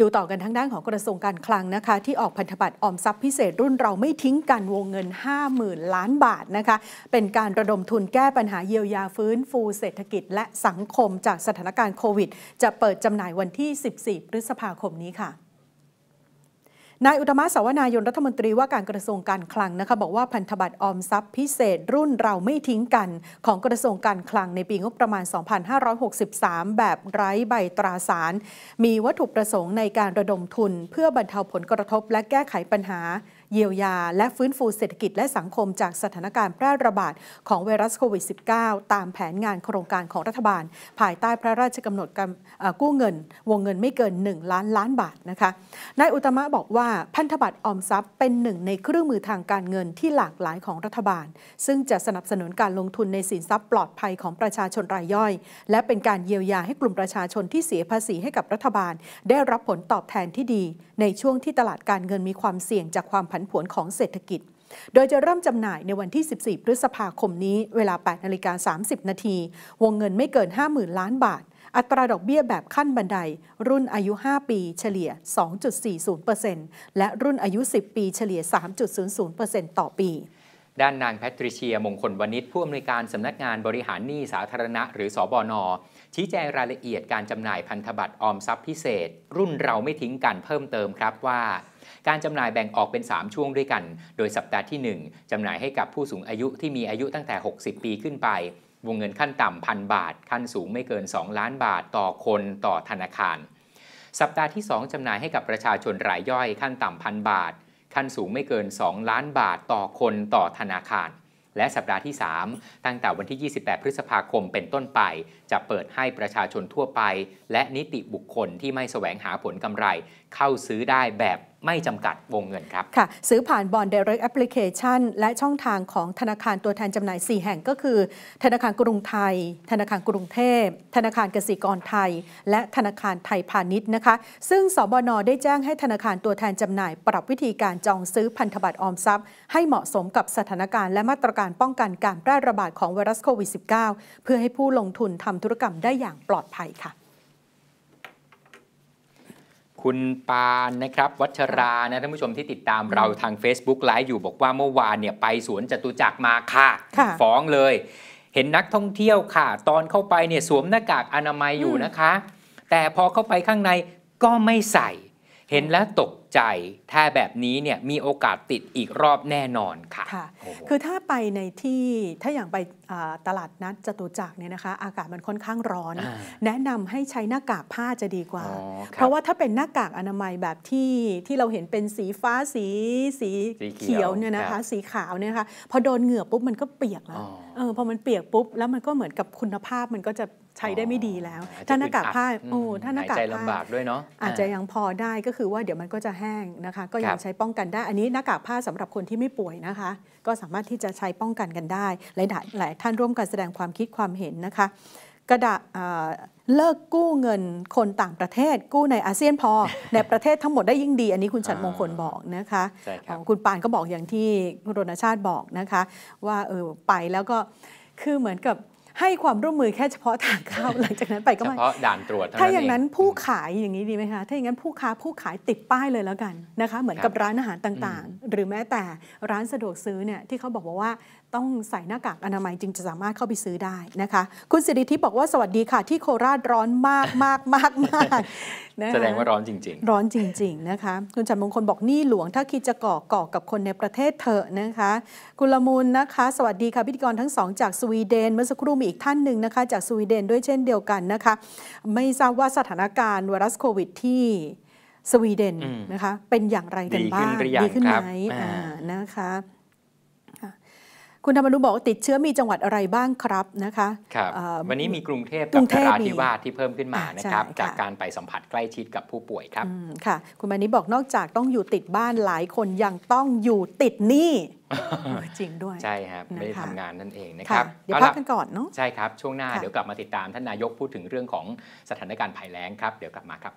ดูต่อกันทางด้านของกระทรวงการคลังนะคะ ที่ออกพันธบัตรออมทรัพย์พิเศษ รุ่นเราไม่ทิ้งกันวงเงิน50,000ล้านบาทนะคะ เป็นการระดมทุนแก้ปัญหาเยียวยาฟื้นฟูเศรษฐกิจและสังคมจากสถานการณ์โควิด จะเปิดจำหน่ายวันที่ 14พฤษภาคมนี้ค่ะนายอุตมะสาวนายนรัฐมนตรีว่าการกระทรวงการคลังนะคะบอกว่าพันธบัตรออมทรัพย์พิเศษรุ่นเราไม่ทิ้งกัน ของกระทรวงการคลังในปีงบประมาณ 2563 แบบไร้ใบตราสาร มีวัตถุประสงค์ในการระดมทุน เพื่อบรรเทาผลกระทบและแก้ไขปัญหาเยียวยาและฟื้นฟูเศรษฐกิจและสังคมจากสถานการณ์แพร่ระบาดของไวรัสโควิด -19 ตามแผนงานโครงการของรัฐบาลภายใต้พระราชกำหนดกู้เงิน วงเงินไม่เกิน 1 ล้านล้านบาทนะคะ นายอุตมะบอกว่าพันธบัตรออมทรัพย์เป็นหนึ่งในเครื่องมือทางการเงินที่หลากหลายของรัฐบาล ซึ่งจะสนับสนุนการลงทุนในสินทรัพย์ปลอดภัยของประชาชนรายย่อย และเป็นการเยียวยาให้กลุ่มประชาชนที่เสียภาษีให้กับรัฐบาล ได้รับผลตอบแทนที่ดีในช่วงที่ตลาดการเงินมีความเสี่ยงจากความผันผวนของเศรษฐกิจ โดยจะเริ่มจำหน่ายในวันที่ 14 พฤษภาคมนี้ เวลา 8 นาฬิกา30 นาที วงเงินไม่เกิน 50,000ล้านบาท อัตราดอกเบี้ยแบบขั้นบันได รุ่นอายุ 5 ปีเฉลี่ย 2.40%และรุ่นอายุ 10 ปีเฉลี่ย 3.00%ต่อปีด้านนางแพทริเชียมงคลวณิชผู้อำนวยการสำนักงานบริหารหนี้สาธารณะหรือสอบอนอชี้แจงรายละเอียดการจำหน่ายพันธบัตรออมทรัพย์พิเศษ รุ่นเราไม่ทิ้งกันเพิ่มเติมครับว่า การจำหน่ายแบ่งออกเป็น 3 ช่วงด้วยกัน โดยสัปดาห์ที่ 1 จำหน่ายให้กับผู้สูงอายุที่มีอายุตั้งแต่ 60 ปีขึ้นไปวงเงินขั้นต่ำพันบาท ขั้นสูงไม่เกิน 2 ล้านบาทต่อคนต่อธนาคาร สัปดาห์ที่ 2จำหน่ายให้กับประชาชนรายย่อยขั้นต่ำพันบาทขั้นสูงไม่เกิน 2 ล้านบาทต่อคนต่อธนาคาร และสัปดาห์ที่ 3 ตั้งแต่วันที่ 28 พฤษภาคมเป็นต้นไป จะเปิดให้ประชาชนทั่วไป และนิติบุคคลที่ไม่แสวงหาผลกำไรเข้าซื้อได้แบบไม่จำกัดวงเงินครับ ค่ะ ซื้อผ่านบอล direct แอปพลิเคชัน และช่องทางของธนาคารตัวแทนจำหน่าย 4 แห่งก็คือธนาคารกรุงไทย ธนาคารกรุงเทพ ธนาคารกสิกรไทย และธนาคารไทยพาณิชย์นะคะ ซึ่งสบนได้แจ้งให้ธนาคารตัวแทนจำหน่าย ปรับวิธีการจองซื้อพันธบัตรออมทรัพย์ ให้เหมาะสมกับสถานการณ์และมาตรการป้องกันการแพร่ระบาดของไวรัสโควิด -19 เพื่อให้ผู้ลงทุนทำธุรกรรมได้อย่างปลอดภัยค่ะคุณปานนะครับ วัชรา นะท่านผู้ชมที่ติดตามเราทาง Facebook ไลฟ์อยู่บอกว่าเมื่อวานเนี่ย ไปสวนจตุจักรมาค่ะ ฟ้องเลย เห็นนักท่องเที่ยวค่ะ ตอนเข้าไปเนี่ย สวมหน้ากากอนามัยอยู่นะคะ แต่พอเข้าไปข้างในก็ไม่ใส่เห็นแล้วตกจถ้าแบบนี้เนี่ยมีโอกาสติดอีกรอบแน่นอนค่ะคะคือถ้าไปในที่ถ้าอย่างไปตลาดนัดจตุจักรเนี่ยนะคะอากาศมันค่อนข้างร้อน แนะนำให้ใช้หน้ากากผ้าจะดีกว่า เพราะว่าถ้าเป็นหน้ากากอนามัยแบบที่ที่เราเห็นเป็นสีฟ้าสีสีเขียวเนี่ยนะคะ สีขาวเนี่ยนะคะพอโดนเหงื่อปุ๊บมันก็เปียกแล้วเออพอมันเปียกปุ๊บแล้วมันก็เหมือนกับคุณภาพมันก็จะใช้ได้ไม่ดีแล้ว ถ้าหน้ากากผ้าโอ้ถ้าหน้ากากผ้าอาจจะยังพอได้ก็คือ ว่าเดี๋ยวมันก็จะห้งนะคะก็ยังใช้ป้องกันได้อันนี้ หน้ากากผ้าสำหรับคนที่ไม่ป่วยนะคะก็สามารถที่จะใช้ป้องกันกันได้หลายหลายท่านร่วมกันแสดงความคิดความเห็นนะคะ กระดาษเลิกกู้เงินคนต่างประเทศกู้ในอาเซียนพอในประเทศทั้งหมดได้ยิ่งดีอันนี้คุณฉันมงคลบอกนะคะคคุณปานก็บอกอย่างที่คุณรณชาติบอกนะคะว่าเออไปแล้วก็คือเหมือนกับให้ความร่วมมือแค่เฉพาะทางเข้าหลังจากนั้นไปก็ไม่เฉพาะด่านตรวจถ้าอย่างนั้นผู้ขายอย่างนี้ดีไหมคะถ้าอย่างนั้นผู้ค้าผู้ขายติดป้ายเลยแล้วกันนะคะเหมือนกับร้านอาหารต่างๆ หรือแม้แต่ร้านสะดวกซื้อเนี่ยที่เขาบอกว่าต้องใส่หน้ากากอนามัยจึงจะสามารถเข้าไปซื้อได้นะคะ คุณสิริทิบอกว่าสวัสดีค่ะที่โคราชร้อนมากมากมากมากแสดงว่าร้อนจริง ๆ ร้อนจริงๆนะคะคุณจันมงคลบอกนี่หลวง ถ้าคิดจะก่อก่อกับคนในประเทศเถอะนะคะกุลมูลนะคะ สวัสดีค่ะพิธีกรทั้งสองจากสวีเดนเมื่อสักครู่มีอีกท่านหนึ่งนะคะจากสวีเดนด้วยเช่นเดียวกันนะคะไม่ทราบว่าสถานการณ์ไวรัสโควิดที่สวีเดนนะคะเป็นอย่างไรกันบ้าง ดีขึ้นหรือยังดีขึ้นไหมนะคะคุณธรรมนุบอกติดเชื้อมีจังหวัดอะไรบ้างครับนะคะ ครับวันนี้มีกรุงเทพกับนราธิวาสที่เพิ่มขึ้นมานะครับจากการไปสัมผัสใกล้ชิดกับผู้ป่วยครับค่ะ คุณมานิบอกนอกจากต้องอยู่ติดบ้านหลายคนยังต้องอยู่ติดหนี้จริงด้วย ใช่ครับ ไม่ได้ทำงานนั่นเองนะครับ เดี๋ยวพักกันก่อนเนาะใช่ครับช่วงหน้าเดี๋ยวกลับมาติดตามท่านนายกพูดถึงเรื่องของสถานการณ์ภัยแล้งครับเดี๋ยวกลับมาครับ